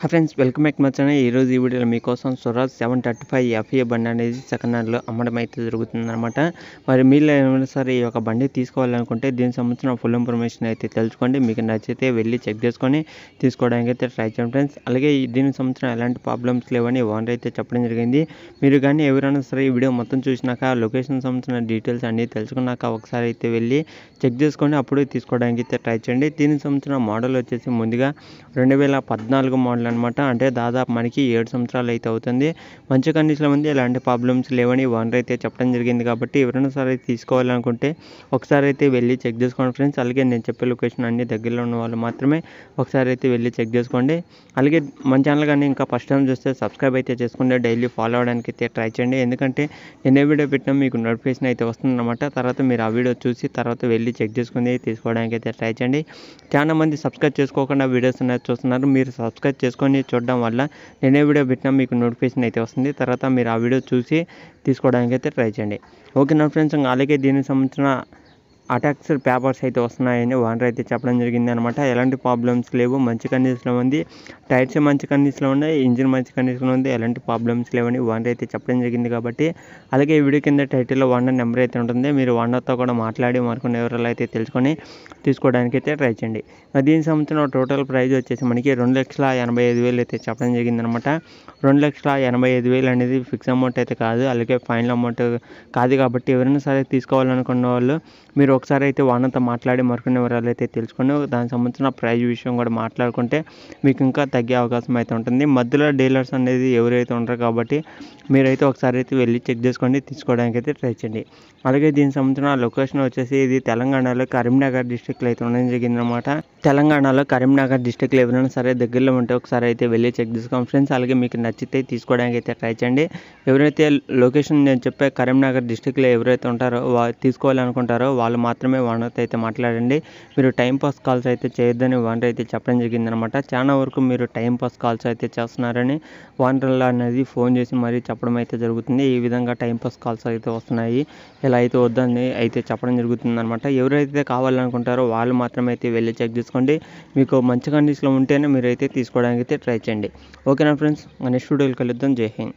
hi friends welcome back మా channel ఈరోజు ఈ వీడియోలో మీకోసం Suraj seven thirty five FA బండి అనేది సెకండ్ హ్యాండ్లో అమ్మడం అయితే జరుగుతుందన్నమాట మరి మీరు ఏమైనా సరే ఈ యొక్క బండి తీసుకోవాలనుకుంటే దీనికి సంబంధించిన ఫుల్ ఇన్ఫర్మేషన్ అయితే తెలుసుకోండి మీకు నచ్చితే వెళ్ళి చెక్ చేసుకొని తీసుకోవడానికి అయితే ట్రై చేయండి ఫ్రెండ్స్ అలాగే దీనికి సంబంధించిన ఎలాంటి ప్రాబ్లమ్స్ లేవని ఓనర్ అయితే చెప్పడం జరిగింది మీరు కానీ ఎవరైనా సరే ఈ వీడియో మొత్తం చూసినాక లొకేషన్ సంబంధించిన డీటెయిల్స్ అన్నీ తెలుసుకున్నాక ఒకసారి అయితే వెళ్ళి చెక్ చేసుకొని అప్పుడు తీసుకోవడానికి అయితే ట్రై చేయండి దీనికి సంబంధించిన మోడల్ వచ్చేసి ముందుగా రెండు వేల పద్నాలుగు మోడల్ పిల్లలు అనమాట అంటే దాదాపు మనకి ఏడు సంవత్సరాలు అయితే అవుతుంది మంచి కండిషన్లో ఉంది ఎలాంటి ప్రాబ్లమ్స్ లేవని ఓనర్ అయితే చెప్పడం జరిగింది కాబట్టి ఎవరైనా సరే తీసుకోవాలనుకుంటే ఒకసారి అయితే వెళ్ళి చెక్ చేసుకోండి ఫ్రెండ్స్ అలాగే నేను చెప్పే లొకేషన్ అన్ని దగ్గరలో ఉన్న వాళ్ళు మాత్రమే ఒకసారి అయితే వెళ్ళి చెక్ చేసుకోండి అలాగే మన ఛానల్ కానీ ఇంకా ఫస్ట్ టైం చూస్తే సబ్స్క్రైబ్ అయితే చేసుకుంటే డైలీ ఫాలో అవడానికి అయితే ట్రై చేయండి ఎందుకంటే నేనే వీడియో పెట్టినా మీకు నోటిఫికేషన్ అయితే వస్తుందన్నమాట తర్వాత మీరు ఆ వీడియో చూసి తర్వాత వెళ్ళి చెక్ చేసుకుని తీసుకోవడానికి అయితే ట్రై చేయండి చాలా మంది సబ్స్క్రైబ్ చేసుకోకుండా వీడియోస్ అనేది చూస్తున్నారు మీరు సబ్స్క్రైబ్ చేసుకో చేసుకొని చూడడం వల్ల నేనే వీడియో పెట్టినా మీకు నోటిఫికేషన్ అయితే వస్తుంది తర్వాత మీరు ఆ వీడియో చూసి తీసుకోవడానికి అయితే ట్రై చేయండి ఓకే నా ఫ్రెండ్స్ అలాగే దీనికి సంబంధించిన అటాక్స్ పేపర్స్ అయితే వస్తున్నాయని ఓనర్ అయితే చెప్పడం జరిగింది అనమాట ఎలాంటి ప్రాబ్లమ్స్ లేవు మంచి కండిషన్లో ఉంది టైర్స్ మంచి కండిషన్లో ఉన్నాయి ఇంజిన్ మంచి కండిషన్లో ఉంది ఎలాంటి ప్రాబ్లమ్స్ లేవని ఓనర్ అయితే చెప్పడం జరిగింది కాబట్టి అలాగే వీడియో కింద టైటిల్లో ఓనర్ నెంబర్ అయితే ఉంటుంది మీరు ఓనర్తో కూడా మాట్లాడి మరికొన్ని వివరాలు అయితే తెలుసుకొని తీసుకోవడానికి అయితే ట్రై చేయండి దీని సంవత్సరం టోటల్ ప్రైజ్ వచ్చేసి మనకి రెండు లక్షల ఎనభై ఐదు వేలు అయితే చెప్పడం జరిగింది అనమాట రెండు లక్షల ఎనభై ఐదు వేలు అనేది ఫిక్స్ అమౌంట్ అయితే కాదు అలాగే ఫైనల్ అమౌంట్ కాదు కాబట్టి ఎవరైనా సరే తీసుకోవాలనుకున్న వాళ్ళు మీరు ఒకసారి అయితే ఓనర్తో మాట్లాడి మరికొన్ని వివరాలు అయితే తెలుసుకొని దానికి సంబంధించిన ప్రైజ్ విషయం కూడా మాట్లాడుకుంటే మీకు ఇంకా తగ్గే అవకాశం అయితే ఉంటుంది మధ్యలో డీలర్స్ అనేది ఎవరైతే ఉంటారు కాబట్టి మీరైతే ఒకసారి అయితే వెళ్ళి చెక్ చేసుకోండి తీసుకోవడానికి అయితే ట్రై చేయండి అలాగే దీనికి సంబంధించిన లొకేషన్ వచ్చేసి ఇది తెలంగాణలో కరీంనగర్ డిస్టిక్లో అయితే ఉండడం జరిగింది అనమాట తెలంగాణలో కరీంనగర్ డిస్టిక్లో ఎవరైనా సరే దగ్గరలో ఉంటే ఒకసారి అయితే వెళ్ళి చెక్ చేసుకోండి ఫ్రెండ్స్ అలాగే మీకు నచ్చితే తీసుకోవడానికి అయితే ట్రై చేయండి ఎవరైతే లొకేషన్ నేను చెప్పే కరీంనగర్ డిస్టిక్లో ఎవరైతే ఉంటారో తీసుకోవాలనుకుంటారో వాళ్ళు మాత్రమే ఓనర్తో అయితే మాట్లాడండి మీరు టైంపాస్ కాల్స్ అయితే చేయొద్దని ఓనర్ అయితే చెప్పడం జరిగిందనమాట చాలా వరకు మీరు టైంపాస్ కాల్స్ అయితే చేస్తున్నారని ఓనర్ అనేది ఫోన్ చేసి మరీ చెప్పడం అయితే జరుగుతుంది ఈ విధంగా టైంపాస్ కాల్స్ అయితే వస్తున్నాయి ఇలా అయితే వద్దని అయితే చెప్పడం జరుగుతుంది అనమాట ఎవరైతే కావాలనుకుంటారో వాళ్ళు మాత్రమే అయితే వెళ్ళి చెక్ చేసుకోండి మీకు మంచి కండిషన్లో ఉంటేనే మీరైతే తీసుకోవడానికి అయితే ట్రై చేయండి ఓకేనా ఫ్రెండ్స్ నెక్స్ట్ వీడియోలు కలుద్దాం జై హింద్